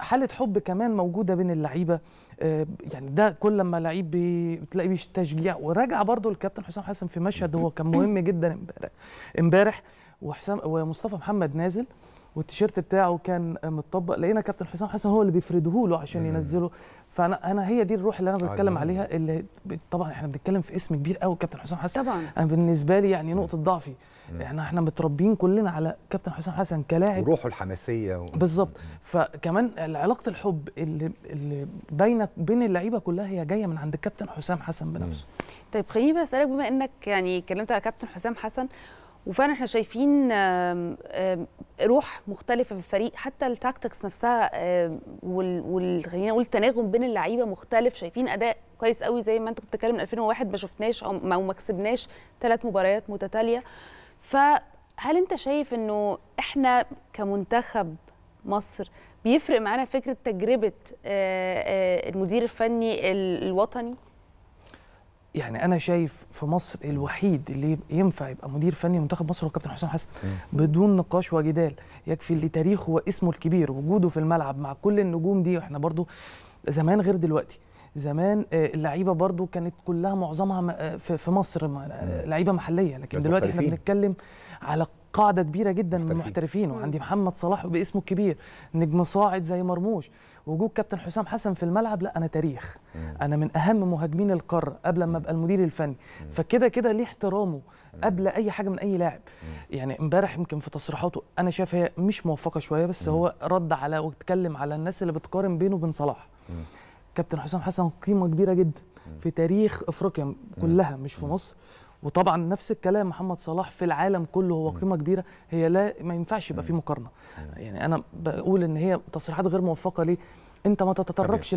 حاله حب كمان موجوده بين اللعيبه آه، يعني ده كل لما لعيب بتلاقيه بيش تشجيع وراجع برضو الكابتن حسام حسن في مشهد هو كان مهم جدا امبارح امبارح وحسام ومصطفى محمد نازل والتيشيرت بتاعه كان متطبق لقينا كابتن حسام حسن هو اللي بيفرده له عشان ينزله فانا انا هي دي الروح اللي انا بتكلم عليها اللي طبعا احنا بنتكلم في اسم كبير قوي كابتن حسام حسن طبعا انا بالنسبه لي يعني نقطه ضعفي احنا احنا متربيين كلنا على كابتن حسام حسن كلاعب وروحه الحماسيه و... بالظبط فكمان علاقه الحب اللي اللي بينك بين اللعيبه كلها هي جايه من عند كابتن حسام حسن بنفسه طيب خليني بسالك بما انك يعني اتكلمت على كابتن حسام حسن وفعلا احنا شايفين روح مختلفه في الفريق حتى التاكتكس نفسها وال خلينا نقول التناغم بين اللعيبه مختلف شايفين اداء كويس قوي زي ما انت كنت بتتكلم من 2001 ما شفناش او ما كسبناش ثلاث مباريات متتاليه فهل انت شايف انه احنا كمنتخب مصر بيفرق معانا فكره تجربه المدير الفني الوطني يعني انا شايف في مصر الوحيد اللي ينفع يبقى مدير فني منتخب مصر هو الكابتن حسام حسن بدون نقاش وجدال يكفي لتاريخه واسمه الكبير وجوده في الملعب مع كل النجوم دي واحنا برضو زمان غير دلوقتي زمان آه، اللعيبه برضو كانت كلها معظمها آه، في مصر آه، لعيبه محليه لكن دلوقتي احنا بنتكلم على قاعده كبيره جدا محترفين. من المحترفين وعندي محمد صلاح باسمه الكبير نجم صاعد زي مرموش وجود كابتن حسام حسن في الملعب لا انا تاريخ مم. انا من اهم مهاجمين القاره قبل ما ابقى المدير الفني فكده كده ليه احترامه قبل اي حاجه من اي لاعب يعني امبارح يمكن في تصريحاته انا شايف هي مش موفقه شويه بس مم. هو رد على واتكلم على الناس اللي بتقارن بينه وبين صلاح كابتن حسام حسن قيمه كبيره جدا في تاريخ افريقيا كلها مش في مصر وطبعا نفس الكلام محمد صلاح في العالم كله هو قيمه كبيره هي لا ما ينفعش يبقى في مقارنه يعني انا بقول ان هي تصريحات غير موفقه ليه انت ما تتطرقش